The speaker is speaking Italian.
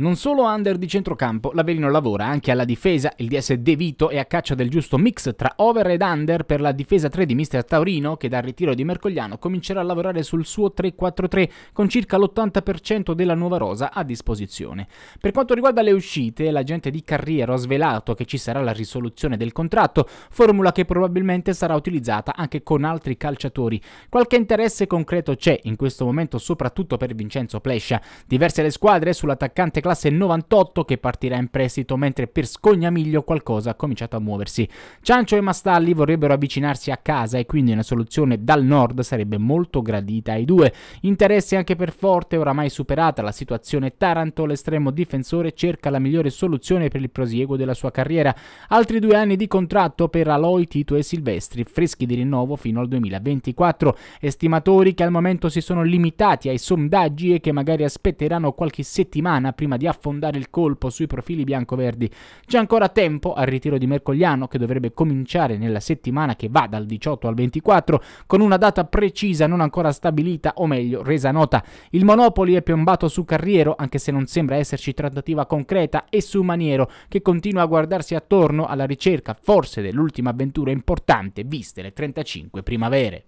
Non solo under di centrocampo, l'Averino lavora anche alla difesa, il DS De Vito è a caccia del giusto mix tra over ed under per la difesa 3 di Mister Taurino che dal ritiro di Mercogliano comincerà a lavorare sul suo 3-4-3 con circa l'80% della nuova rosa a disposizione. Per quanto riguarda le uscite, l'agente di Carriero ha svelato che ci sarà la risoluzione del contratto, formula che probabilmente sarà utilizzata anche con altri calciatori. Qualche interesse concreto c'è in questo momento soprattutto per Vincenzo Plescia. Diverse le squadre sull'attaccante classe 98 che partirà in prestito, mentre per Scognamiglio qualcosa ha cominciato a muoversi. Ciancio e Mastalli vorrebbero avvicinarsi a casa e quindi una soluzione dal nord sarebbe molto gradita ai due. Interesse anche per Forte, oramai superata la situazione Taranto, l'estremo difensore cerca la migliore soluzione per il prosieguo della sua carriera. Altri due anni di contratto per Aloy, Tito e Silvestri, freschi di rinnovo fino al 2024. Estimatori che al momento si sono limitati ai sondaggi e che magari aspetteranno qualche settimana prima di affondare il colpo sui profili bianco-verdi. C'è ancora tempo al ritiro di Mercogliano che dovrebbe cominciare nella settimana che va dal 18 al 24 con una data precisa non ancora stabilita o meglio resa nota. Il Monopoli è piombato su Carriero anche se non sembra esserci trattativa concreta e su Maniero che continua a guardarsi attorno alla ricerca forse dell'ultima avventura importante viste le 35 primavere.